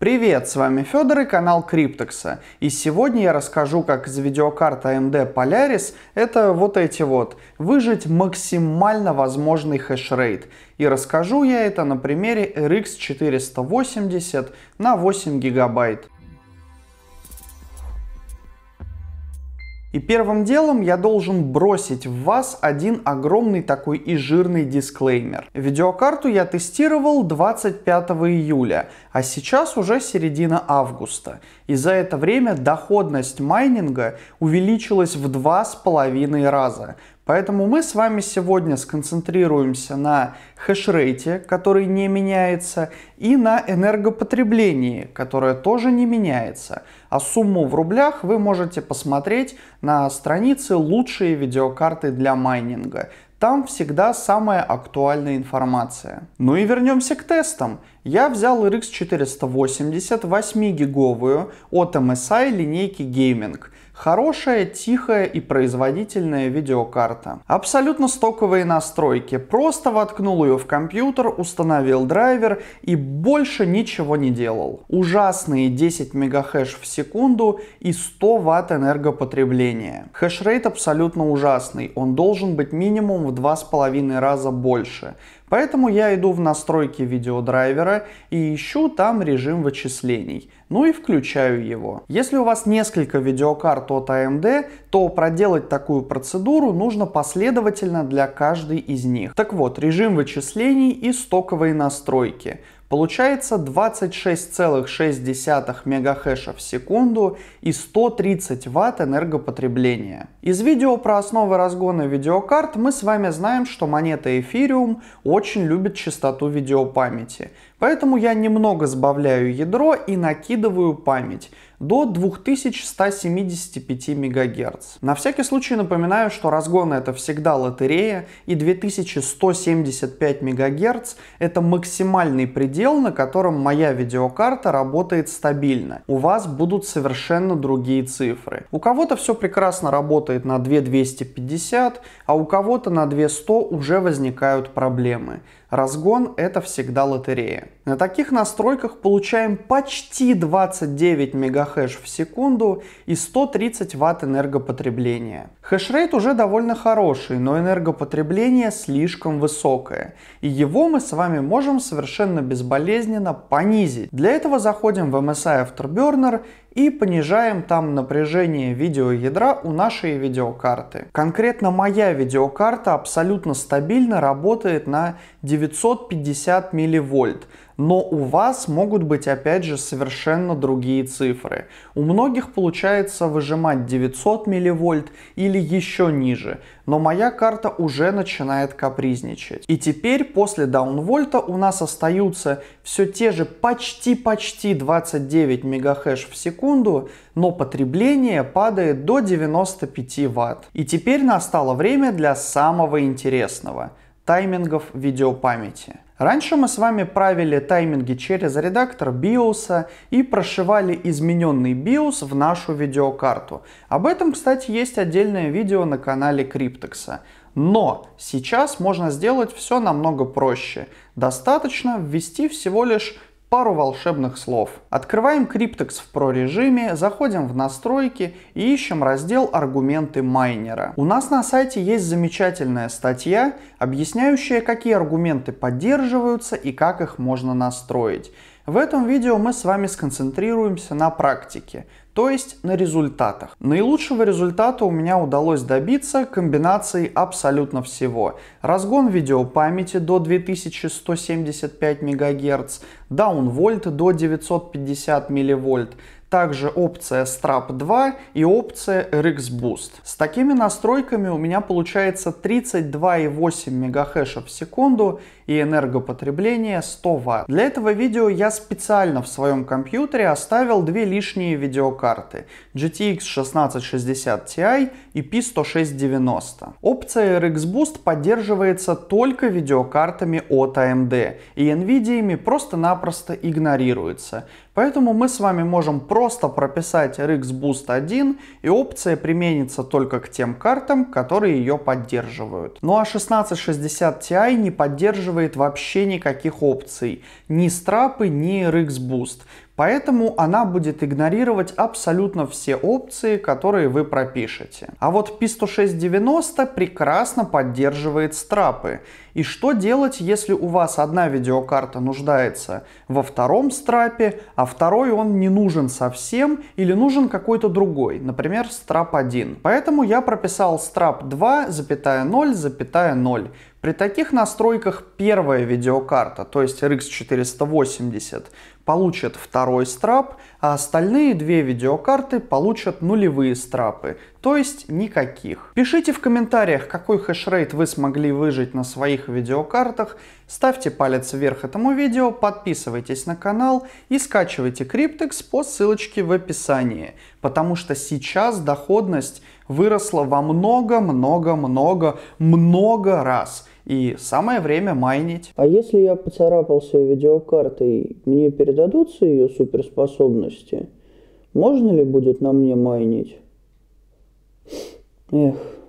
Привет, с вами Федор и канал Криптекса. И сегодня я расскажу, как из видеокарты AMD а Polaris, это вот эти вот, выжить максимально возможный хешрейт. И расскажу я это на примере RX 480 на 8 гигабайт. И первым делом я должен бросить в вас один огромный такой и жирный дисклеймер. Видеокарту я тестировал 25 июля, а сейчас уже середина августа. И за это время доходность майнинга увеличилась в два с половиной раза. Поэтому мы с вами сегодня сконцентрируемся на хешрейте, который не меняется, и на энергопотреблении, которое тоже не меняется. А сумму в рублях вы можете посмотреть на странице «Лучшие видеокарты для майнинга». Там всегда самая актуальная информация. Ну и вернемся к тестам. Я взял RX 480 8-гиговую от MSI линейки Gaming – Хорошая, тихая и производительная видеокарта. Абсолютно стоковые настройки. Просто воткнул ее в компьютер, установил драйвер и больше ничего не делал. Ужасные 10 мегахэш в секунду и 100 ватт энергопотребления. Хэшрейт абсолютно ужасный. Он должен быть минимум в 2,5 раза больше. Поэтому я иду в настройки видеодрайвера и ищу там режим вычислений, ну и включаю его. Если у вас несколько видеокарт от AMD, а то проделать такую процедуру нужно последовательно для каждой из них. Так вот, режим вычислений и стоковые настройки. Получается 26,6 мегахеша в секунду и 130 ватт энергопотребления. Из видео про основы разгона видеокарт мы с вами знаем, что монета Ethereum очень любит частоту видеопамяти. Поэтому я немного сбавляю ядро и накидываю память до 2175 МГц. На всякий случай напоминаю, что разгон это всегда лотерея, и 2175 МГц это максимальный предел, на котором моя видеокарта работает стабильно. У вас будут совершенно другие цифры. У кого-то все прекрасно работает на 2250, а у кого-то на 2100 уже возникают проблемы. Разгон – это всегда лотерея. На таких настройках получаем почти 29 мегахэш в секунду и 130 ватт энергопотребления. Хешрейт уже довольно хороший, но энергопотребление слишком высокое, и его мы с вами можем совершенно безболезненно понизить. Для этого заходим в MSI Afterburner и понижаем там напряжение видеоядра у нашей видеокарты. Конкретно моя видеокарта абсолютно стабильно работает на 950 милливольт, но у вас могут быть опять же совершенно другие цифры. У многих получается выжимать 900 милливольт или еще ниже, но моя карта уже начинает капризничать. И теперь после даунвольта у нас остаются все те же почти-почти 29 мегахэш в секунду, но потребление падает до 95 ватт. И теперь настало время для самого интересного – таймингов видеопамяти. Раньше мы с вами правили тайминги через редактор BIOS и прошивали измененный BIOS в нашу видеокарту. Об этом, кстати, есть отдельное видео на канале Криптекса. Но сейчас можно сделать все намного проще. Достаточно ввести всего лишь пару волшебных слов. Открываем Cryptex в Pro-режиме, заходим в настройки и ищем раздел «Аргументы майнера». У нас на сайте есть замечательная статья, объясняющая, какие аргументы поддерживаются и как их можно настроить. В этом видео мы с вами сконцентрируемся на практике, то есть на результатах. Наилучшего результата у меня удалось добиться комбинацией абсолютно всего. Разгон видеопамяти до 2175 МГц, даунвольт до 950 милливольт, также опция Strap 2 и опция RX Boost. С такими настройками у меня получается 32,8 мегахешев в секунду и энергопотребление 100 ватт. Для этого видео я специально в своем компьютере оставил две лишние видеокарты GTX 1660 Ti и P10690. Опция RX Boost поддерживается только видеокартами от AMD и NVIDIA просто-напросто просто игнорируется. Поэтому мы с вами можем просто прописать RxBoost 1 и опция применится только к тем картам, которые ее поддерживают. Ну а 1660 Ti не поддерживает вообще никаких опций, ни страпы, ни RxBoost. Поэтому она будет игнорировать абсолютно все опции, которые вы пропишете. А вот P10690 прекрасно поддерживает страпы. И что делать, если у вас одна видеокарта нуждается во втором страпе, а второй он не нужен совсем или нужен какой-то другой, например, страп 1. Поэтому я прописал страп 2,0,0. При таких настройках первая видеокарта, то есть RX 480, получат второй страп, а остальные две видеокарты получат нулевые страпы, то есть никаких. Пишите в комментариях, какой хешрейт вы смогли выжить на своих видеокартах, ставьте палец вверх этому видео, подписывайтесь на канал и скачивайте Cryptex по ссылочке в описании, потому что сейчас доходность выросла во много-много-много-много раз – и самое время майнить. А если я поцарапался видеокартой, мне передадутся ее суперспособности? Можно ли будет на мне майнить? Эх.